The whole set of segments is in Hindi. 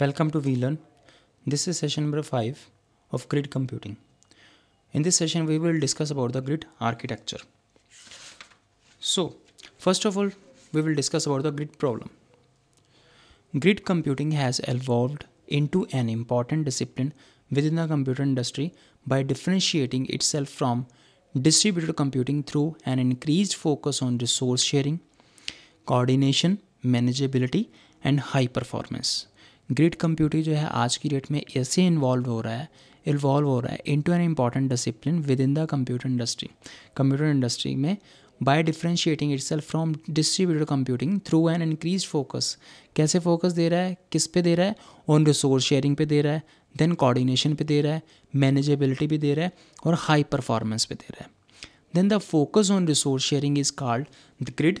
Welcome to VLearn. This is session number 5 of grid computing. In this session we will discuss about the grid architecture. So, first of all we will discuss about the grid problem. Grid computing has evolved into an important discipline within the computer industry by differentiating itself from distributed computing through an increased focus on resource sharing, coordination, manageability and high performance. Grid computing जो है आज की डेट में ऐसे इन्वॉल्व हो रहा है इन्वॉल्व हो रहा है into an important discipline within the computer industry computer industry में by differentiating itself from distributed computing through an increase focus कैसे फोकस दे रहा है किस पे दे रहा है ऑन रिसोर्स शेयरिंग पे दे रहा है देन कोऑर्डिनेशन पे दे रहा है मैनेजेबिलिटी भी दे रहा है और हाई परफॉर्मेंस पे दे रहा है then the focus on resource sharing is called the grid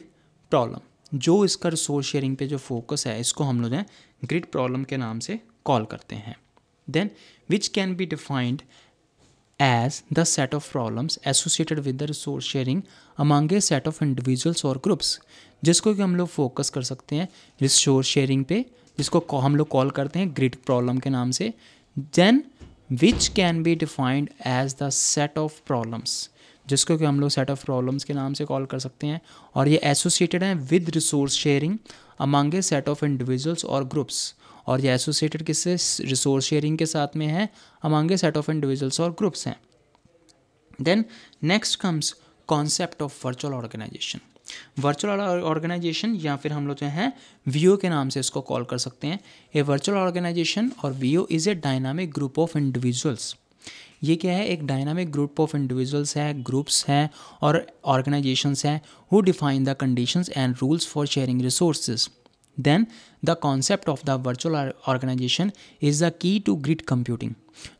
problem जो इसका रिसोर्स शेयरिंग पे जो फोकस है इसको हम लोग हैं ग्रिड प्रॉब्लम के नाम से कॉल करते हैं then which can be defined as the set of problems associated with the resource sharing among a set of individuals और ग्रुप्स जिसको कि हम लोग फोकस कर सकते हैं रिसोर्स शेयरिंग पे जिसको हम लोग कॉल करते हैं ग्रिड प्रॉब्लम के नाम से then which can be defined as the set of problems जिसको कि हम लोग सेट ऑफ प्रॉब्लम्स के नाम से कॉल कर सकते हैं और ये एसोसिएटेड हैं with resource sharing among a set of individuals और ग्रुप्स और ये एसोसिएटेड किससे रिसोर्स शेयरिंग के साथ में है among a set of individuals और ग्रुप्स हैं then next comes concept of virtual organization virtual organization या फिर हम लोग जो हैं वी के नाम से इसको कॉल कर सकते हैं ए वर्चुअल ऑर्गेनाइजेशन और V is a dynamic group of individuals ये क्या है एक डायनामिक ग्रुप ऑफ इंडिविजुअल्स है ग्रुप्स हैं और ऑर्गेनाइजेशंस हैं who define the conditions and rules for sharing resources then the concept of the virtual organization is the key to grid computing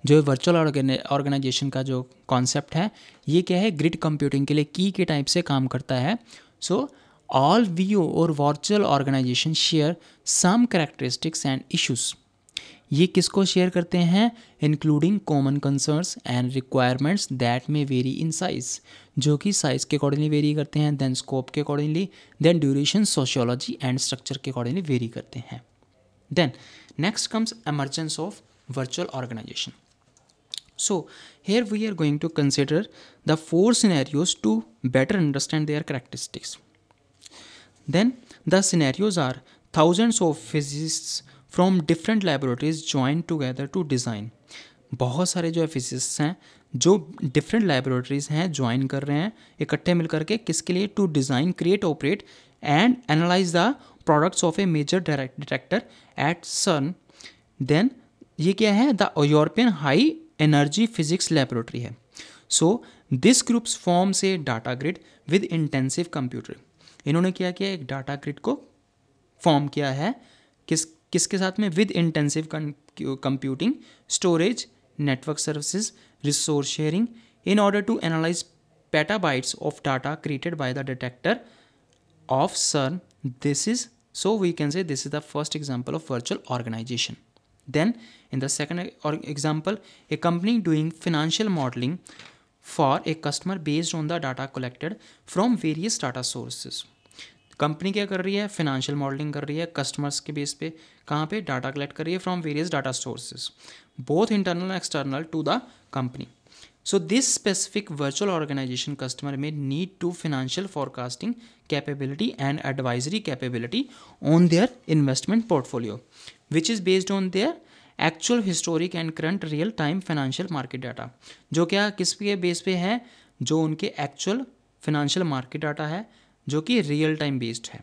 जो वर्चुअल ऑर्गेनाइजेशन का जो कॉन्सेप्ट है ये क्या है ग्रिड कंप्यूटिंग के लिए की के टाइप से काम करता है सो ऑल वी ओ और virtual organization share some characteristics and issues ये किसको शेयर करते हैं including common concerns and requirements that may vary in size जो कि साइज के अकॉर्डिंगली वेरी करते हैं देन स्कोप के accordingly then duration sociology and structure के अकॉर्डिंगली वेरी करते हैं then next comes emergence of virtual organization so here we are going to consider the four scenarios to better understand their characteristics then the scenarios are thousands of physicist from different laboratories join together to design बहुत सारे जो है फिजिसिस्ट हैं जो डिफरेंट लेबोरेटरीज हैं ज्वाइन कर रहे हैं इकट्ठे मिल करके किसके लिए to design create operate and analyze the products of a major detector at CERN then ये क्या है the European high energy physics laboratory है सो दिस ग्रुप्स फॉर्म से data grid with intensive computer इन्होंने क्या किया एक डाटा ग्रिड को फॉर्म किया है किस किसके साथ में with intensive computing storage network services resource sharing in order to analyze petabytes of data created by the detector of CERN this is so we can say this is the first example of virtual organization then in the second example a company doing financial modelling for a customer based on the data collected from various data sources company क्या कर रही है फिनेंशियल मॉडलिंग कर रही है कस्टमर्स के बेस पे कहाँ पे डाटा कलेक्ट कर रही है from various data sources both internal and external to the company so this specific virtual organization customer may need to financial forecasting capability and advisory capability on their investment portfolio which is based on their actual historic and current real time financial market data जो क्या किस बेस पे है जो उनके एक्चुअल फाइनेंशियल मार्केट डाटा है जो कि रियल टाइम बेस्ड है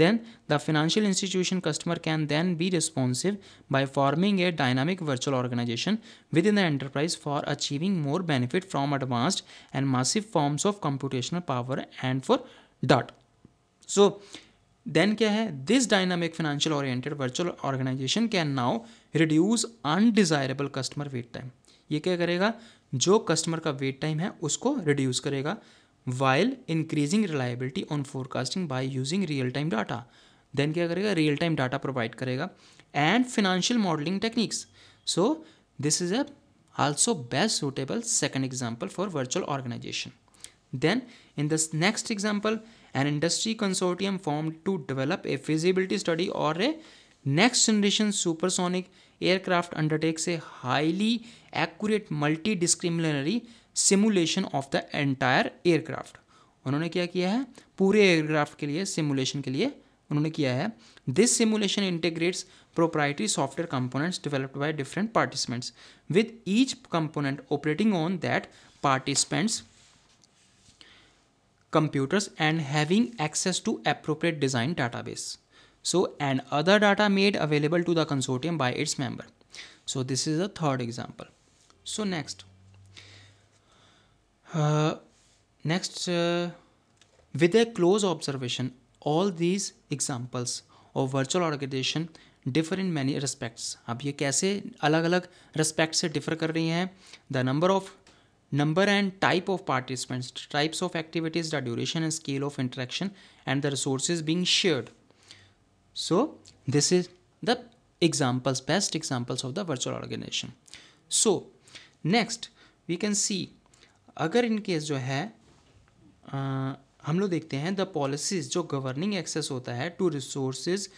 then the financial institution customer can then be responsive by forming a dynamic virtual organization within the enterprise for achieving more benefit from advanced and massive forms of computational power and for dot so then क्या है this dynamic financial oriented virtual organization can now reduce undesirable customer wait time ये क्या करेगा जो कस्टमर का वेट टाइम है उसको रिड्यूस करेगा while increasing reliability on forecasting by using real time data then क्या करेगा real time data provide करेगा and financial modeling techniques so this is a also best suitable second example for virtual organization then in this next example an industry consortium formed to develop a feasibility study or a next generation supersonic aircraft undertakes a highly accurate multidisciplinary simulation of the entire aircraft उन्होंने क्या किया है पूरे एयरक्राफ्ट के लिए सिमुलेशन के लिए उन्होंने किया है this simulation integrates proprietary software components developed by different participants with each component operating on that participants computers and having access to appropriate design database so and other data made available to the consortium by its member so this is the third example so next Uh, next, uh, with a close observation, all these examples of virtual organization differ in many respects. अब ये कैसे अलग अलग रिस्पेक्ट से डिफर कर रही The number of number and type of participants, types of activities, the duration and scale of interaction, and the resources being shared. So, this is the examples, best examples of the virtual organization. So, next we can see अगर इन केस जो है आ, हम लोग देखते हैं द पॉलिसीज जो गवर्निंग एक्सेस होता है to resources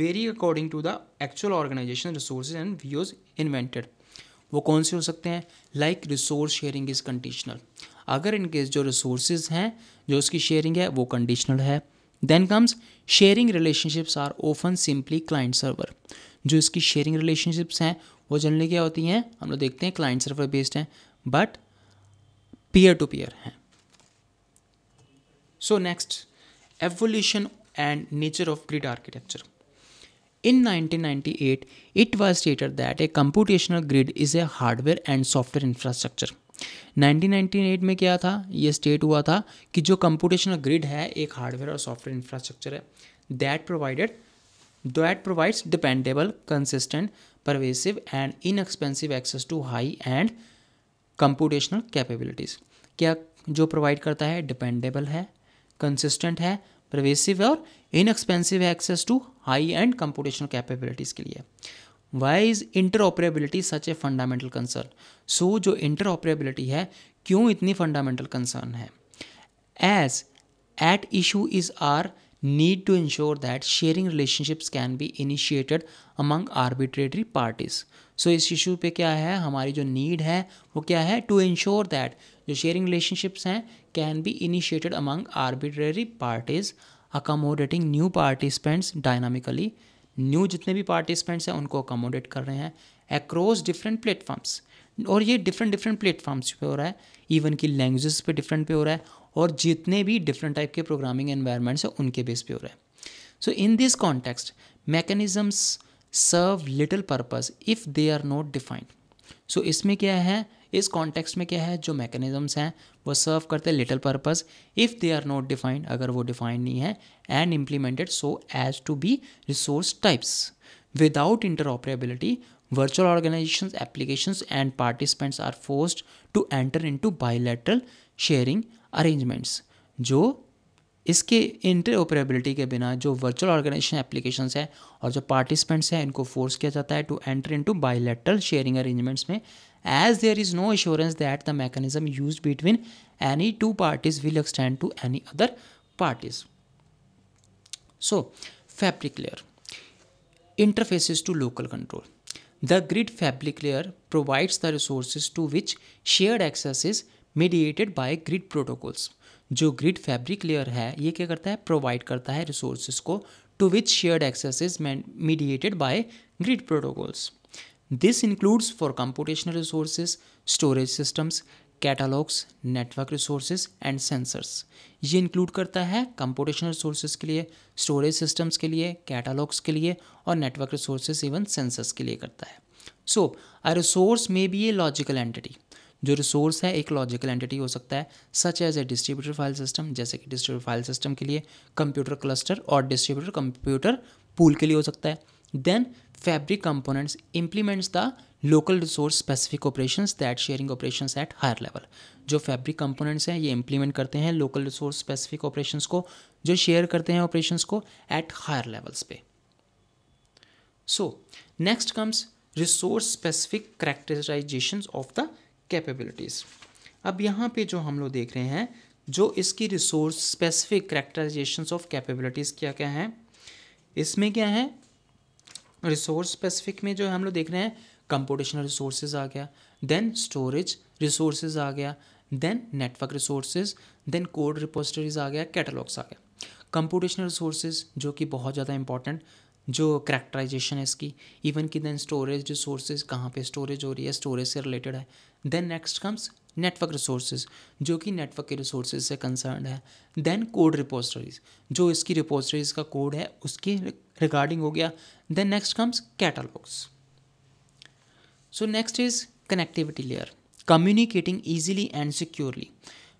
vary according to the actual organization resource and views invented वो कौन से हो सकते हैं like resource sharing is conditional अगर इनकेस जो रिसोर्सेज हैं जो उसकी शेयरिंग है वो कंडीशनल है then comes sharing relationships are often simply client server जो इसकी शेयरिंग रिलेशनशिप्स हैं वो जनरली क्या होती हैं हम लोग देखते हैं क्लाइंट सर्वर बेस्ड हैं बट पीयर टू पीयर हैं so next evolution and nature of grid architecture in 1998, it was stated that a computational grid is a hardware and software infrastructure 1998 में क्या था ये स्टेट हुआ था कि जो कंप्यूटेशनल ग्रिड है एक हार्डवेयर और सॉफ्टवेयर इंफ्रास्ट्रक्चर है that provided that provides dependable consistent pervasive and inexpensive access to high end computational capabilities क्या जो प्रोवाइड करता है डिपेंडेबल है कंसिस्टेंट है प्रवेसिव है और इनएक्सपेंसिव है access to high end computational capabilities के लिए why is interoperability such a fundamental concern so जो इंटरऑपरेबिलिटी है क्यों इतनी फंडामेंटल कंसर्न है as at issue is our need to ensure that sharing relationships can be initiated among arbitrary parties so इस इशू पे क्या है हमारी जो नीड है वो क्या है टू इंश्योर दैट जो शेयरिंग रिलेशनशिप्स हैं can be initiated among arbitrary parties accommodating new participants dynamically new जितने भी पार्टिसिपेंट्स हैं उनको अकोमोडेट कर रहे हैं अक्रॉस डिफरेंट प्लेटफॉर्म्स और ये डिफरेंट डिफरेंट प्लेटफॉर्म्स पे हो रहा है इवन की लैंग्वेज पे डिफरेंट पे हो रहा है और जितने भी डिफरेंट टाइप के प्रोग्रामिंग एनवायरनमेंट्स हैं उनके बेस पे हो रहा है so in this context mechanisms serve little purpose if they are not defined so इसमें क्या है इस कॉन्टेक्स्ट में क्या है जो मैकेनिज़म्स हैं वो सर्व करते हैं little purpose if they are not defined अगर वो डिफाइंड नहीं है and implemented so as to be resource types without interoperability organization application and participants are force to enter into bilateral sharing arrangements जो इसके इंटरऑपरेबिलिटी के बिना जो वर्चुअल ऑर्गेनाइजेशन एप्लीकेशन है और जो पार्टिसिपेंट्स हैं इनको फोर्स किया जाता है to enter into bilateral sharing arrangements में as there is no assurance that the mechanism use between any two parties will extend to any other parties so fabric layer interfaces to local control the grid fabric layer provides the resources to which shared access is mediated by grid protocols जो ग्रिड फैब्रिक लेयर है ये क्या करता है प्रोवाइड करता है रिसोर्सेज को to which shared access is mediated by grid protocols this includes for computational resources storage systems catalogs network resources and sensors ये इंक्लूड करता है कंप्यूटेशनल रिसोर्सेज के लिए स्टोरेज सिस्टम्स के लिए कैटालॉग्स के लिए और नेटवर्क रिसोर्सेज इवन सेंसर्स के लिए करता है so a resource may be a logical entity जो रिसोर्स है एक लॉजिकल एंटिटी हो सकता है such as a distributor file system जैसे कि डिस्ट्रीब्यूटर फाइल सिस्टम के लिए कंप्यूटर क्लस्टर और डिस्ट्रीब्यूटर कंप्यूटर पूल के लिए हो सकता है then fabric components implements the local resource specific operation that sharing operation at higher level जो फैब्रिक कंपोनेंट्स हैं ये इंप्लीमेंट करते हैं लोकल रिसोर्स स्पेसिफिक ऑपरेशन को जो शेयर करते हैं ऑपरेशन को एट हायर लेवल्स पे so next comes resource specific characterization of the capabilities अब यहाँ पे जो हम लोग देख रहे हैं जो इसकी resource specific characterization of capabilities क्या क्या हैं इसमें क्या है रिसोर्स स्पेसिफिक में जो हम लोग देख रहे हैं कंपोटेशनल रिसोर्सेज आ गया देन स्टोरेज रिसोर्सेज आ गया then network resources then code repositories आ गया कैटलॉग्स आ गया कंपोटेशनल रिसोर्सेज जो कि बहुत ज़्यादा इंपॉर्टेंट जो करैक्टराइजेशन है इसकी इवन की देन स्टोरेज रिसोर्सेज कहाँ पे स्टोरेज हो रही है स्टोरेज से रिलेटेड है then next comes network resources जो कि नेटवर्क के रिसोर्सेज से कंसर्न है देन कोड रिपोजिटरीज जो इसकी रिपोजिटरीज का कोड है उसके रिगार्डिंग हो गया then next comes catalogs so next is connectivity layer communicating easily and securely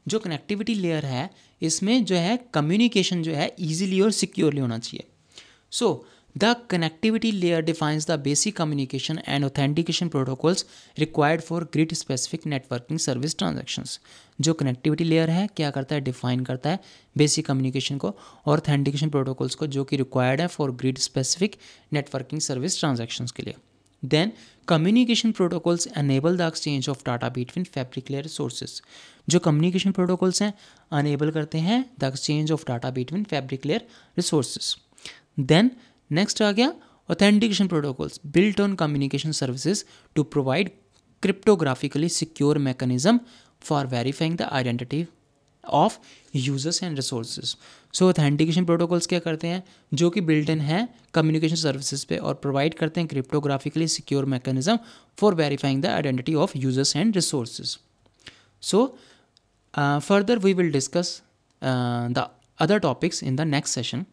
जो कनेक्टिविटी लेयर है इसमें जो है कम्युनिकेशन जो है ईजिली और सिक्योरली होना चाहिए so so, the connectivity layer defines the basic communication and authentication protocols required for grid specific networking service transactions. जो कनेक्टिविटी लेयर है क्या करता है डिफाइन करता है बेसिक कम्युनिकेशन को और ऑथेंटिकेशन प्रोटोकॉल्स को जो कि रिक्वायर्ड है for grid specific networking service transactions के लिए देन communication protocols enable the exchange of data between fabric layer sources जो कम्युनिकेशन प्रोटोकॉल्स हैं अनेबल करते हैं the exchange of data between fabric layer resources then next आ गया authentication protocols built on communication services to provide cryptographically secure mechanism for verifying the identity of users and resources so authentication protocols क्या करते हैं जो कि बिल्ट इन है कम्युनिकेशन सर्विसेज पे और प्रोवाइड करते हैं cryptographically secure mechanism for verifying the identity of users and resources so further we will discuss the other topics in the next session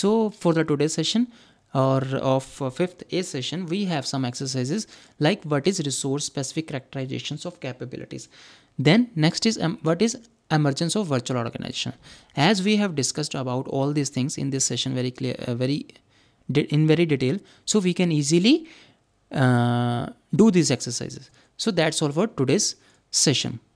So for the today's session or of uh, fifth A session, we have some exercises like what is resource specific characterizations of capabilities. Then next is um, what is emergence of virtual organization. As we have discussed about all these things in this session very clear, uh, very in very detail, so we can easily uh, do these exercises. So that's all for today's session.